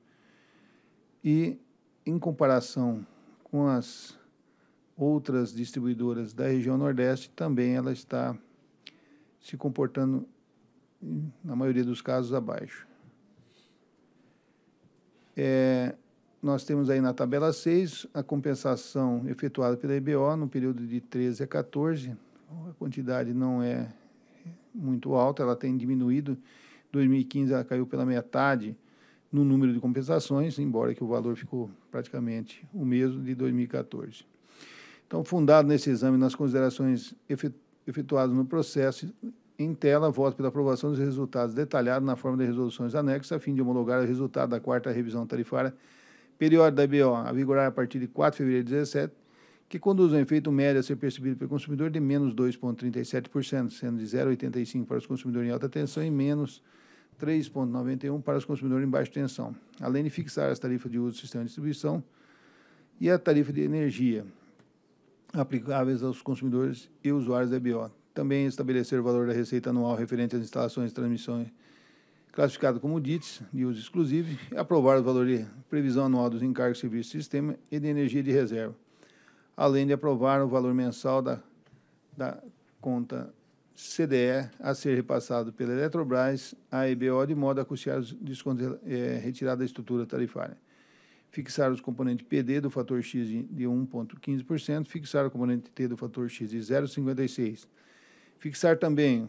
e em comparação com as outras distribuidoras da região Nordeste, também ela está se comportando, na maioria dos casos, abaixo. É, nós temos aí na tabela 6 a compensação efetuada pela IBO no período de 13 a 14. Então, a quantidade não é muito alta, ela tem diminuído. Em 2015 ela caiu pela metade no número de compensações, embora que o valor ficou praticamente o mesmo de 2014. Então, fundado nesse exame nas considerações efetuadas efetuados no processo em tela, voto pela aprovação dos resultados detalhados na forma de resoluções anexas, a fim de homologar o resultado da quarta revisão tarifária periódica da IBO, a vigorar a partir de 4 de fevereiro de 2017, que conduz um efeito médio a ser percebido pelo consumidor de menos 2,37%, sendo de 0,85% para os consumidores em alta tensão e menos 3,91% para os consumidores em baixa tensão, além de fixar as tarifas de uso do sistema de distribuição e a tarifa de energia aplicáveis aos consumidores e usuários da EBO. Também estabelecer o valor da receita anual referente às instalações de transmissão classificado como DITS, de uso exclusivo, e aprovar o valor de previsão anual dos encargos de serviço de sistema e de energia de reserva, além de aprovar o valor mensal da, da conta CDE a ser repassado pela Eletrobras à EBO, de modo a custear os descontos é, retirados da estrutura tarifária fixar os componentes PD do fator X de 1,15%, fixar o componente T do fator X de 0,56%. Fixar também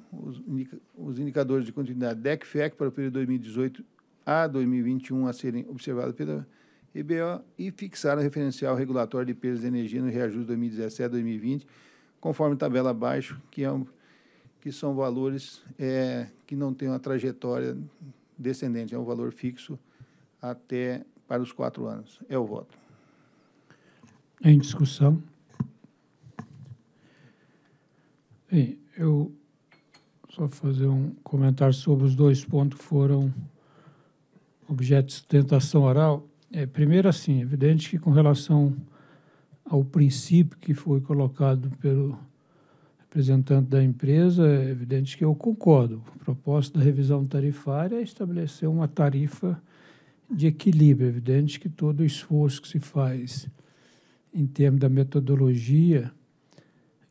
os indicadores de continuidade DEC-FEC para o período 2018 a 2021 a serem observados pela EBO e fixar o referencial regulatório de perdas de energia no reajuste 2017-2020, conforme tabela abaixo, que, é um, que são valores é, que não têm uma trajetória descendente, é um valor fixo até para os quatro anos. É o voto. Em discussão. Bem, eu só fazer um comentário sobre os dois pontos que foram objeto de sustentação oral. É, primeiro, assim, é evidente que com relação ao princípio que foi colocado pelo representante da empresa, é evidente que eu concordo. A proposta da revisão tarifária é estabelecer uma tarifa de equilíbrio. É evidente que todo o esforço que se faz em termos da metodologia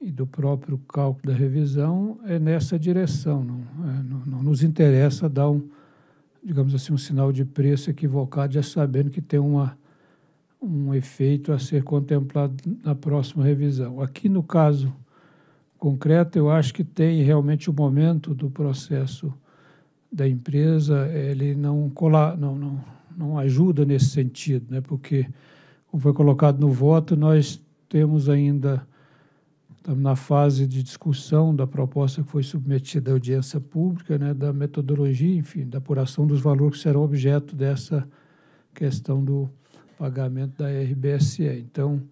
e do próprio cálculo da revisão é nessa direção. Não, é, não, não, nos interessa dar um, digamos assim, um sinal de preço equivocado, já sabendo que tem uma, um efeito a ser contemplado na próxima revisão. Aqui, no caso concreto, eu acho que tem realmente o momento do processo da empresa, ele não, colar, não, não não ajuda nesse sentido, né? porque, como foi colocado no voto, nós temos ainda, estamos na fase de discussão da proposta que foi submetida à audiência pública, né? da metodologia, enfim, da apuração dos valores que serão objeto dessa questão do pagamento da RBSE. Então,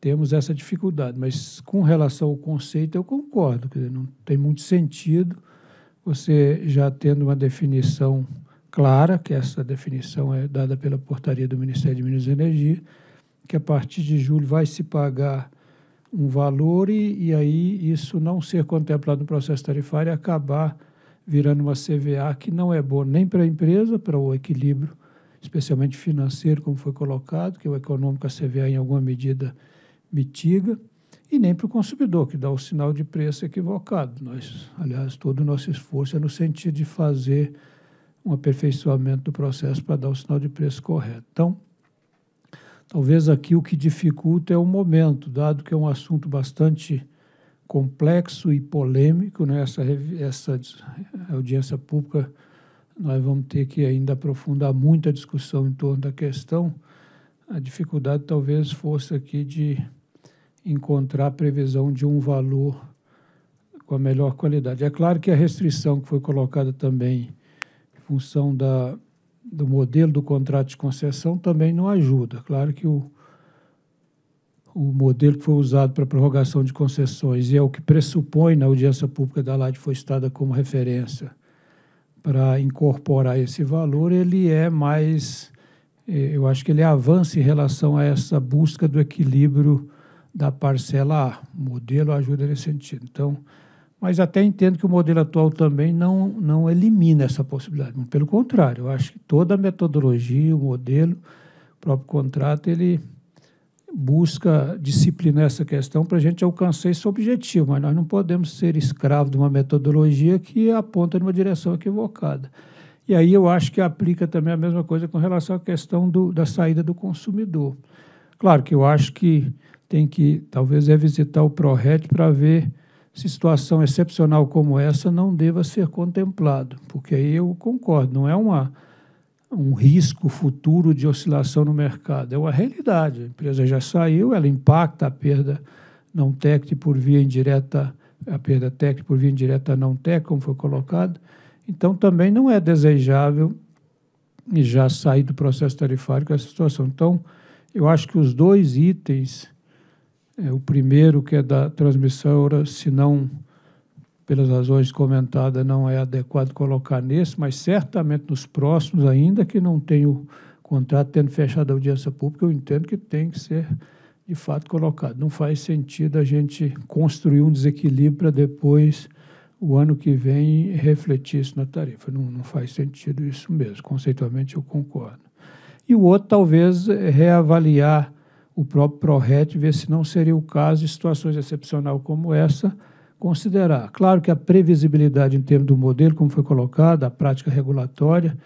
temos essa dificuldade, mas com relação ao conceito eu concordo, quer dizer, não tem muito sentido você já tendo uma definição clara, que essa definição é dada pela portaria do Ministério de Minas e Energia, que a partir de julho vai se pagar um valor e, e aí isso não ser contemplado no processo tarifário e acabar virando uma CVA que não é boa nem para a empresa, para o equilíbrio, especialmente financeiro, como foi colocado, que o econômico, a CVA, em alguma medida, mitiga, e nem para o consumidor, que dá o sinal de preço equivocado. Nós, aliás, todo o nosso esforço é no sentido de fazer um aperfeiçoamento do processo para dar o sinal de preço correto. Então, talvez aqui o que dificulta é o momento, dado que é um assunto bastante complexo e polêmico, né? essa, essa audiência pública nós vamos ter que ainda aprofundar muito a discussão em torno da questão. A dificuldade talvez fosse aqui de encontrar a previsão de um valor com a melhor qualidade. É claro que a restrição que foi colocada também função da, do modelo do contrato de concessão também não ajuda. Claro que o, o modelo que foi usado para prorrogação de concessões e é o que pressupõe na audiência pública da LAD foi citada como referência para incorporar esse valor, ele é mais, eh, eu acho que ele avança em relação a essa busca do equilíbrio da parcela A. O modelo ajuda nesse sentido. Então, mas até entendo que o modelo atual também não, não elimina essa possibilidade. Pelo contrário, eu acho que toda a metodologia, o modelo, o próprio contrato, ele busca disciplinar essa questão para a gente alcançar esse objetivo, mas nós não podemos ser escravos de uma metodologia que aponta numa direção equivocada. E aí eu acho que aplica também a mesma coisa com relação à questão do, da saída do consumidor. Claro que eu acho que tem que talvez é visitar o Proret para ver situação excepcional como essa não deva ser contemplado, porque aí eu concordo, não é uma, um risco futuro de oscilação no mercado, é uma realidade. A empresa já saiu, ela impacta a perda não técnica por via indireta, a perda técnica por via indireta não técnica como foi colocado. Então, também não é desejável já sair do processo tarifário com essa situação. Então, eu acho que os dois itens é, o primeiro, que é da transmissora, se não pelas razões comentadas, não é adequado colocar nesse, mas certamente nos próximos, ainda que não tenha o contrato tendo fechado a audiência pública, eu entendo que tem que ser, de fato, colocado. Não faz sentido a gente construir um desequilíbrio para depois, o ano que vem, refletir isso na tarifa. Não, não faz sentido isso mesmo. Conceitualmente, eu concordo. E o outro, talvez, é reavaliar o próprio ProRet ver se não seria o caso de situações excepcionais como essa considerar. Claro que a previsibilidade em termos do modelo, como foi colocada, a prática regulatória,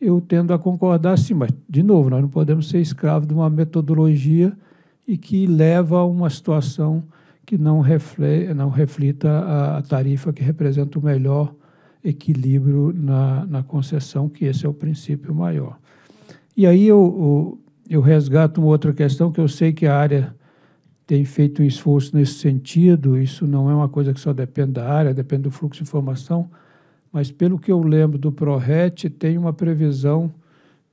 eu tendo a concordar sim, mas, de novo, nós não podemos ser escravos de uma metodologia e que leva a uma situação que não, reflete, não reflita a, tarifa que representa o melhor equilíbrio na, na concessão, que esse é o princípio maior. E aí eu, eu eu resgato uma outra questão que eu sei que a área tem feito um esforço nesse sentido. Isso não é uma coisa que só depende da área, depende do fluxo de informação. Mas pelo que eu lembro do ProRet, tem uma previsão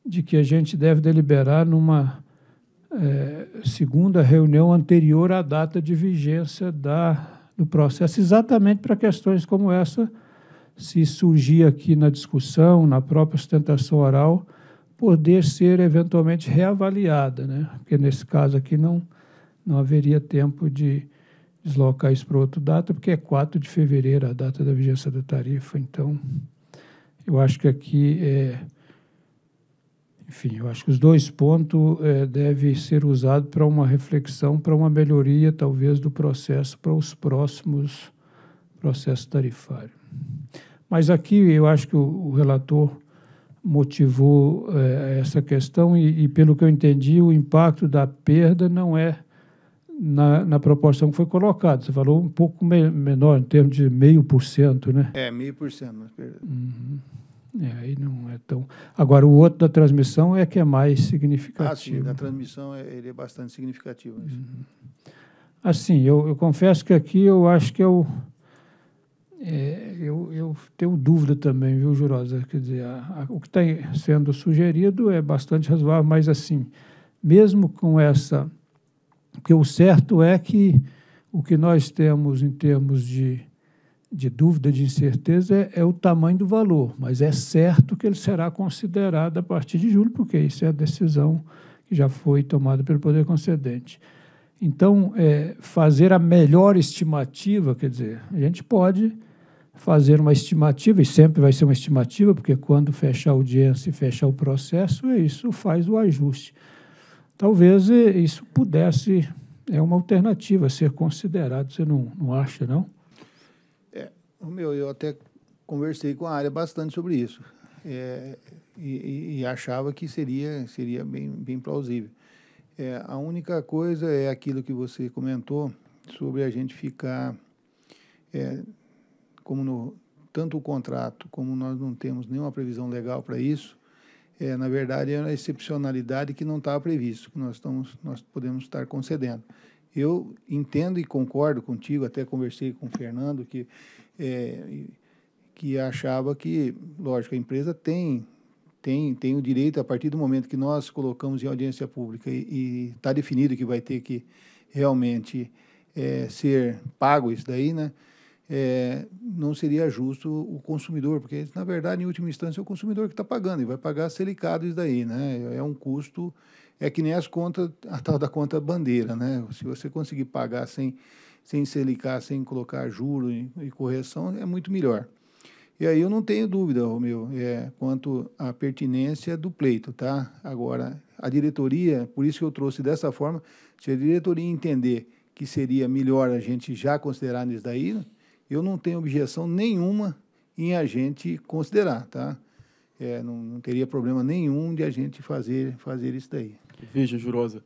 de que a gente deve deliberar numa é, segunda reunião anterior à data de vigência da, do processo, exatamente para questões como essa, se surgir aqui na discussão, na própria sustentação oral, poder ser eventualmente reavaliada, né? Porque nesse caso aqui não não haveria tempo de deslocar isso para outra data, porque é 4 de fevereiro a data da vigência da tarifa, então eu acho que aqui é enfim, eu acho que os dois pontos é, devem ser usados para uma reflexão, para uma melhoria, talvez, do processo para os próximos processos tarifários. Mas aqui eu acho que o, o relator motivou é, essa questão e, e, pelo que eu entendi, o impacto da perda não é na, na proporção que foi colocada. Você falou um pouco me menor, em termos de meio por cento, né? É, meio por cento. Uhum. É, aí não é tão. Agora, o outro da transmissão é que é mais significativo. Ah, sim, da transmissão é, ele é bastante significativo. Né? Uhum. Assim, eu, eu confesso que aqui eu acho que eu. É é, eu, eu, tenho dúvida também, viu, Jurosa? Quer dizer, a, a, o que está sendo sugerido é bastante razoável, mas assim, mesmo com essa. Porque o certo é que o que nós temos em termos de, de dúvida, de incerteza, é, é o tamanho do valor, mas é certo que ele será considerado a partir de julho, porque isso é a decisão que já foi tomada pelo Poder Concedente. Então, é, fazer a melhor estimativa, quer dizer, a gente pode fazer uma estimativa, e sempre vai ser uma estimativa, porque quando fecha a audiência e fecha o processo, é isso faz o ajuste. Talvez eh, isso pudesse, é uma alternativa a ser considerado, você não, não acha, não? É, meu, eu até conversei com a área bastante sobre isso, é, e, e, achava que seria, seria bem, bem plausível. É, a única coisa é aquilo que você comentou sobre a gente ficar é, como no, tanto o contrato como nós não temos nenhuma previsão legal para isso, é, na verdade, é uma excepcionalidade que não estava tá previsto, que nós, estamos, nós podemos estar concedendo. Eu entendo e concordo contigo, até conversei com o Fernando, que, é, que achava que, lógico, a empresa tem, tem, tem o direito, a partir do momento que nós colocamos em audiência pública e está definido que vai ter que realmente é, ser pago isso daí, né? é, não seria justo o consumidor, porque na verdade, em última instância, é o consumidor que está pagando e vai pagar selicado isso daí, né? É um custo, é que nem as contas, a tal da conta bandeira, né? Se você conseguir pagar sem, sem selicar, sem colocar juro e, e correção, é muito melhor. E aí eu não tenho dúvida, Romeu, é, quanto à pertinência do pleito, tá? Agora, a diretoria, por isso que eu trouxe dessa forma, se a diretoria entender que seria melhor a gente já considerar isso daí, eu não tenho objeção nenhuma em a gente considerar, tá? É, não, não, teria problema nenhum de a gente fazer, fazer isso daí. Veja, Jurosa,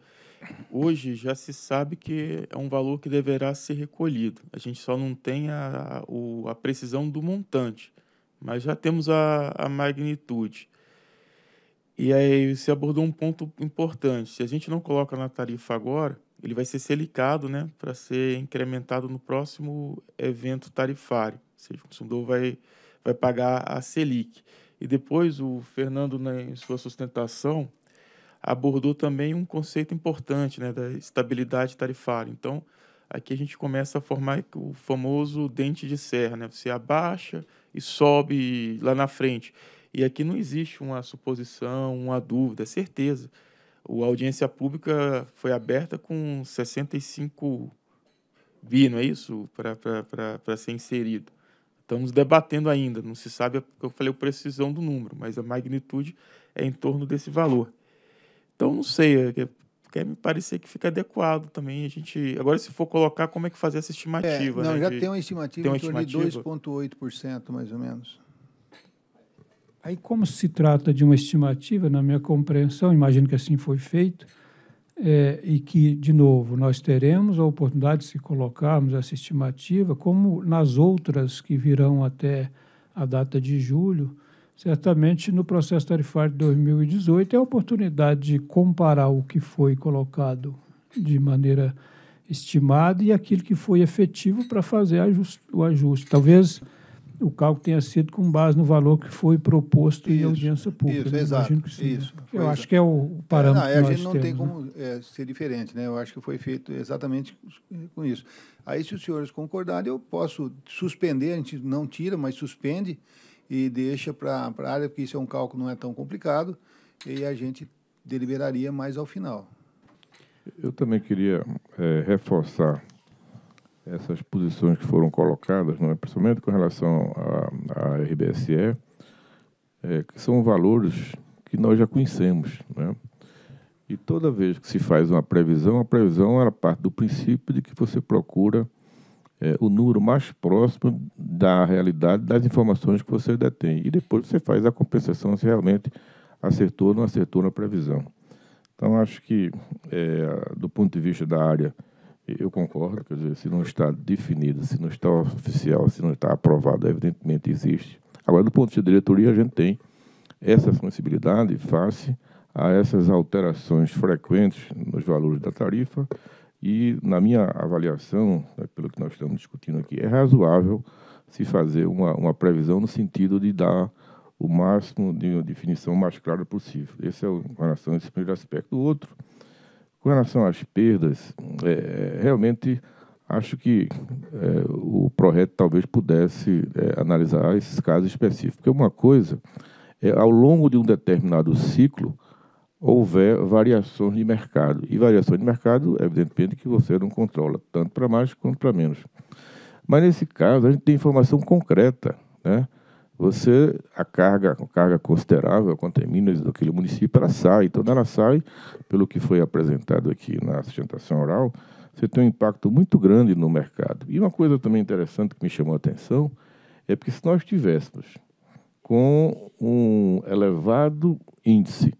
hoje já se sabe que é um valor que deverá ser recolhido. A gente só não tem a, a, a precisão do montante, mas já temos a, a magnitude. E aí você abordou um ponto importante. Se a gente não coloca na tarifa agora, ele vai ser selicado né, para ser incrementado no próximo evento tarifário. Ou seja, o consumidor vai, vai pagar a Selic. E depois o Fernando, né, em sua sustentação, abordou também um conceito importante né, da estabilidade tarifária. Então, aqui a gente começa a formar o famoso dente de serra. Né? Você abaixa e sobe lá na frente. E aqui não existe uma suposição, uma dúvida, é certeza a audiência pública foi aberta com 65 bi, não é isso? Para ser inserido. Estamos debatendo ainda, não se sabe, é porque eu falei a precisão do número, mas a magnitude é em torno desse valor. Então, não sei, é quer me parecer que fica adequado também. A gente, agora, se for colocar, como é que fazer essa estimativa? É, né, não, né, já de, tem uma estimativa tem uma em torno estimativa? de 2,8%, mais ou menos. Aí, como se trata de uma estimativa, na minha compreensão, imagino que assim foi feito, é, e que, de novo, nós teremos a oportunidade de se colocarmos essa estimativa, como nas outras que virão até a data de julho, certamente no processo tarifário de 2018 é a oportunidade de comparar o que foi colocado de maneira estimada e aquilo que foi efetivo para fazer o ajuste. Talvez o cálculo tenha sido com base no valor que foi proposto isso, em audiência pública. Isso, né? exato. Sim, né? isso, né? Eu acho é. que é o é, parâmetro. É, não, a gente não temos, tem como né? é, ser diferente, né? Eu acho que foi feito exatamente com isso. Aí, se os senhores concordarem, eu posso suspender, a gente não tira, mas suspende e deixa para a área, porque isso é um cálculo não é tão complicado, e a gente deliberaria mais ao final. Eu também queria é, reforçar essas posições que foram colocadas, não é? principalmente com relação à RBSE, é, que são valores que nós já conhecemos. Né? E toda vez que se faz uma previsão, a previsão era parte do princípio de que você procura é, o número mais próximo da realidade das informações que você detém. E depois você faz a compensação se realmente acertou ou não acertou na previsão. Então, acho que, é, do ponto de vista da área eu concordo, quer dizer, se não está definido, se não está oficial, se não está aprovado, evidentemente existe. Agora, do ponto de vista da diretoria, a gente tem essa sensibilidade face a essas alterações frequentes nos valores da tarifa e, na minha avaliação, né, pelo que nós estamos discutindo aqui, é razoável se fazer uma, uma previsão no sentido de dar o máximo de uma definição mais clara possível. Esse é o, em relação a esse primeiro aspecto. O outro com relação às perdas, é, realmente acho que é, o ProRed talvez pudesse é, analisar esses casos específicos. Porque uma coisa é, ao longo de um determinado ciclo, houver variações de mercado. E variações de mercado, evidentemente, que você não controla, tanto para mais quanto para menos. Mas nesse caso, a gente tem informação concreta, né? você, a carga, a carga considerável contaminas daquele município, ela sai. Então, ela sai, pelo que foi apresentado aqui na sustentação oral, você tem um impacto muito grande no mercado. E uma coisa também interessante que me chamou a atenção é porque se nós tivéssemos com um elevado índice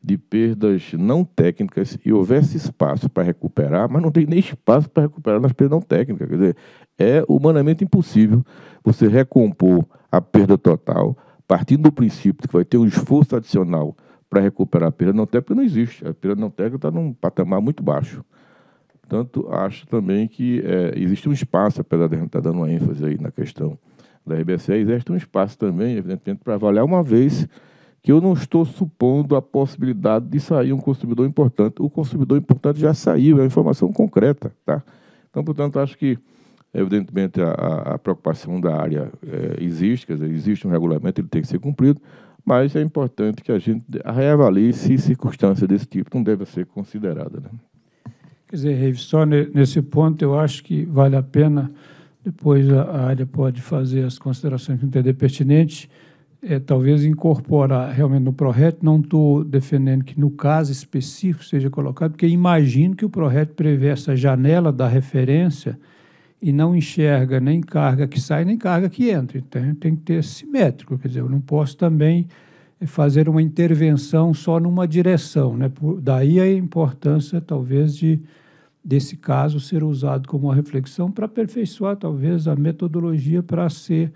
de perdas não técnicas e houvesse espaço para recuperar, mas não tem nem espaço para recuperar nas perdas não técnicas. Quer dizer, é humanamente impossível você recompor a perda total, partindo do princípio de que vai ter um esforço adicional para recuperar a perda não técnica, não existe. A perda não técnica está num patamar muito baixo. Portanto, acho também que é, existe um espaço, apesar de a gente estar tá dando uma ênfase aí na questão da RBC existe um espaço também, evidentemente, para avaliar uma vez que eu não estou supondo a possibilidade de sair um consumidor importante. O consumidor importante já saiu, é uma informação concreta. Tá? Então, portanto, acho que Evidentemente, a, a preocupação da área é, existe, quer dizer, existe um regulamento, ele tem que ser cumprido, mas é importante que a gente reavalie se circunstância desse tipo não deve ser considerada. Né? Quer dizer, só nesse ponto eu acho que vale a pena, depois a área pode fazer as considerações que entender pertinentes, é, talvez incorporar realmente no PRORET, não estou defendendo que no caso específico seja colocado, porque imagino que o PRORET prevê essa janela da referência e não enxerga nem carga que sai, nem carga que entra. Então, tem que ter simétrico. Quer dizer, eu não posso também eh, fazer uma intervenção só numa direção. Né? Por, daí a importância, talvez, de desse caso ser usado como uma reflexão para aperfeiçoar, talvez, a metodologia para ser.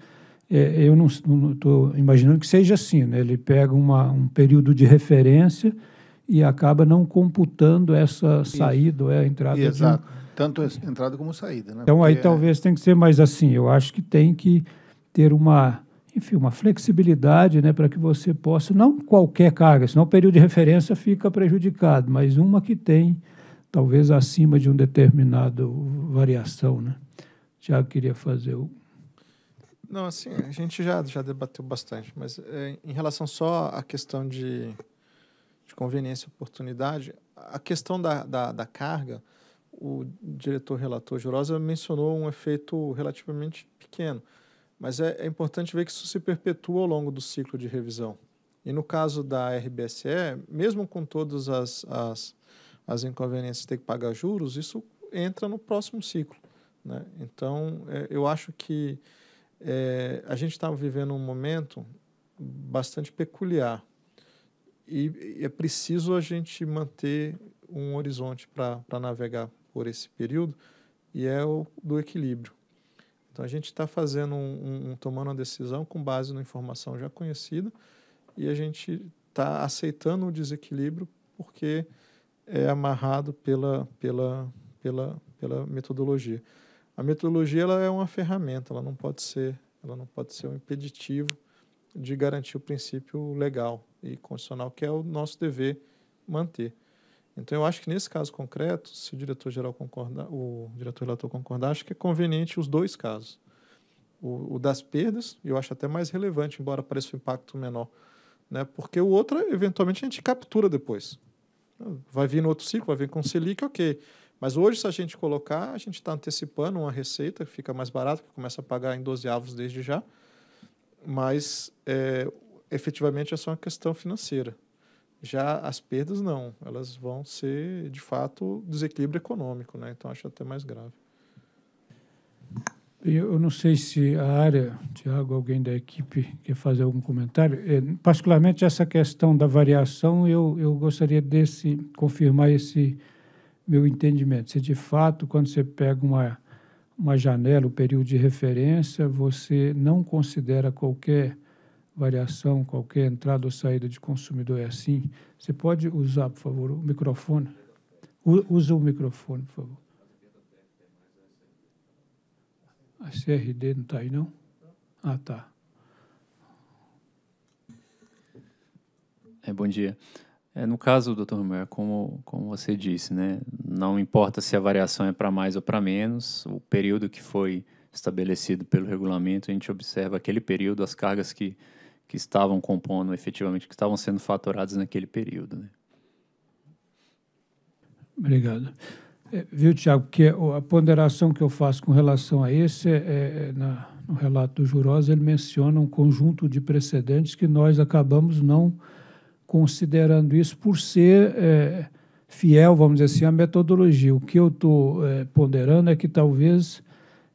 É, eu não estou imaginando que seja assim. Né? Ele pega uma, um período de referência e acaba não computando essa saída ou é a entrada Exato. de um tanto entrada como saída, né? Então Porque aí é talvez tem que ser mais assim. Eu acho que tem que ter uma, enfim, uma flexibilidade, né, para que você possa não qualquer carga, senão o período de referência fica prejudicado, mas uma que tem talvez acima de um determinado variação, né? Tiago queria fazer o não, assim, a gente já, já debateu bastante, mas é, em relação só à questão de, de conveniência e oportunidade, a questão da, da, da carga, o diretor relator Jurosa mencionou um efeito relativamente pequeno, mas é, é, importante ver que isso se perpetua ao longo do ciclo de revisão. E no caso da RBSE, mesmo com todas as, as, as inconveniências de ter que pagar juros, isso entra no próximo ciclo. Né? Então, é, eu acho que é, a gente está vivendo um momento bastante peculiar e, e é preciso a gente manter um horizonte para navegar por esse período, e é o do equilíbrio. Então a gente está fazendo um, um, tomando uma decisão com base na informação já conhecida e a gente está aceitando o desequilíbrio porque é amarrado pela pela pela pela metodologia. A metodologia ela é uma ferramenta, ela não pode ser ela não pode ser um impeditivo de garantir o princípio legal e constitucional que é o nosso dever manter. Então, eu acho que nesse caso concreto, se o diretor-geral concordar, o diretor-relator concordar, acho que é conveniente os dois casos. O, o, das perdas, eu acho até mais relevante, embora pareça um impacto menor, né? porque o outro, eventualmente, a gente captura depois. Vai vir no outro ciclo, vai vir com Selic, ok. Mas hoje, se a gente colocar, a gente está antecipando uma receita, que fica mais barato, que começa a pagar em 12 avos desde já, mas é, efetivamente é só uma questão financeira. Já as perdas não, elas vão ser de fato desequilíbrio econômico, né? Então acho até mais grave. Eu não sei se a área, Tiago, alguém da equipe quer fazer algum comentário. É, particularmente essa questão da variação, eu, eu gostaria desse confirmar esse meu entendimento. Se de fato, quando você pega uma, uma janela, o um período de referência, você não considera qualquer variação, qualquer entrada ou saída de consumidor é assim. Você pode usar, por favor, o microfone? Usa o microfone, por favor. A CRD não está aí, não? Ah, tá. É, bom dia. É, no caso, doutor Romero, como, como você disse, né, não importa se a variação é para mais ou para menos, o período que foi estabelecido pelo regulamento, a gente observa aquele período, as cargas que que estavam compondo efetivamente, que estavam sendo faturados naquele período. Né? Obrigado. É, viu, Tiago, que a ponderação que eu faço com relação a esse, é, é, é na, no relato do Jurosa, ele menciona um conjunto de precedentes que nós acabamos não considerando isso por ser é, fiel, vamos dizer assim, à metodologia. O que eu estou é, ponderando é que talvez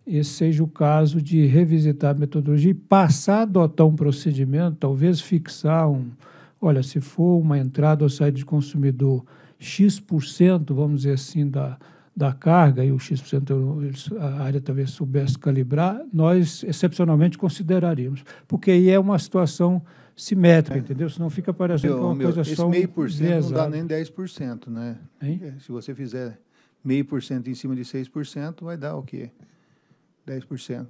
esse seja o caso de revisitar a metodologia e passar a adotar um procedimento, talvez fixar um, olha, se for uma entrada ou saída de consumidor X%, vamos dizer assim, da, da carga, e o X% a área talvez soubesse calibrar, nós excepcionalmente consideraríamos. Porque aí é uma situação simétrica, é. entendeu? Senão fica parecendo meu, é uma meu, coisa esse só. Esse meio por cento não dá nem 10%, né? Hein? É, se você fizer meio por cento em cima de 6%, vai dar o quê? 10%.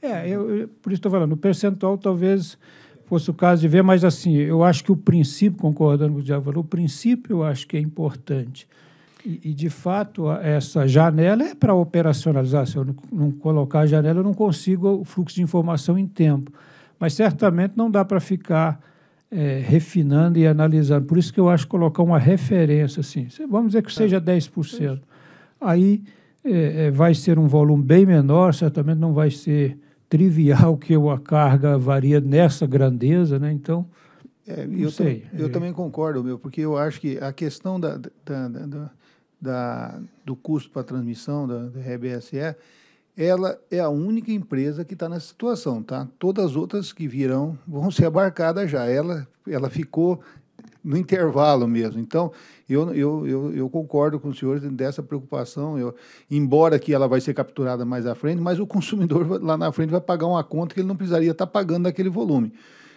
É, eu, eu por isso estou falando, o percentual talvez fosse o caso de ver, mas assim, eu acho que o princípio, concordando com o Diabo, o princípio eu acho que é importante. E, e, de fato, essa janela é para operacionalizar. Se eu não, não, colocar a janela, eu não consigo o fluxo de informação em tempo. Mas certamente não dá para ficar é, refinando e analisando. Por isso que eu acho que colocar uma referência, assim, vamos dizer que é. seja 10%. Aí é, é, vai ser um volume bem menor, certamente não vai ser trivial [laughs] que a carga varia nessa grandeza, né? Então, é, eu, sei. eu é. também concordo, meu, porque eu acho que a questão da, da, da, da do custo para transmissão da, da RBSE, ela é a única empresa que está nessa situação, tá? Todas as outras que virão [laughs] vão ser abarcadas já. Ela, ela ficou no intervalo mesmo. Então, eu, eu, eu, eu, concordo com os senhores dessa preocupação, eu, embora que ela vai ser capturada mais à frente, mas o consumidor [laughs] lá na frente vai pagar uma conta que ele não precisaria estar pagando naquele volume.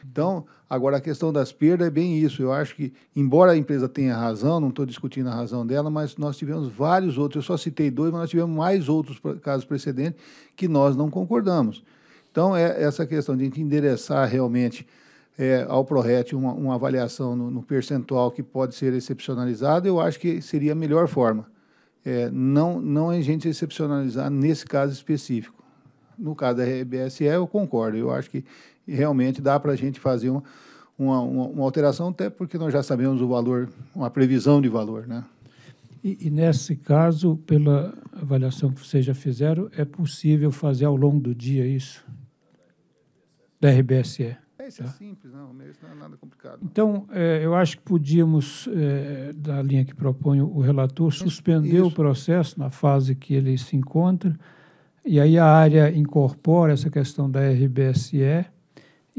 Então, agora a questão das perdas é bem isso. Eu acho que, embora a empresa tenha razão, não estou discutindo a razão dela, mas nós tivemos vários outros. Eu só citei dois, mas nós tivemos mais outros casos precedentes que nós não concordamos. Então, é essa questão de endereçar realmente é, ao ProRet uma, uma avaliação no, no, percentual que pode ser excepcionalizado, eu acho que seria a melhor forma. É, não, não a gente excepcionalizar nesse caso específico. No caso da RBSE, eu concordo. Eu acho que realmente dá para a gente fazer uma, uma, uma, alteração, até porque nós já sabemos o valor, uma previsão de valor. Né? E, e, nesse caso, pela avaliação que vocês já fizeram, é possível fazer ao longo do dia isso? Da RBSE? Esse é, é tá? é simples, não, isso não é nada complicado. Então, é, eu acho que podíamos, é, da linha que propõe o relator, suspender isso. o processo na fase que ele se encontra, e aí a área incorpora essa questão da RBSE,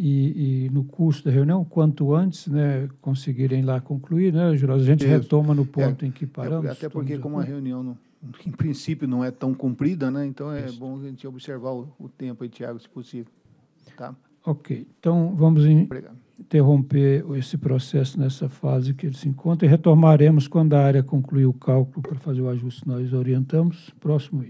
e, e, no curso da reunião, quanto antes né, conseguirem lá concluir, né, A gente Isso. retoma no é, ponto é, em que paramos. até porque, como a reunião, [laughs] em princípio, não é tão comprida, né, então é Isso. bom a gente observar o, o tempo aí, Tiago, se possível. Tá? Ok, então vamos interromper esse processo nessa fase que ele se encontra e retomaremos quando a área concluir o cálculo para fazer o ajuste. Nós orientamos. Próximo item.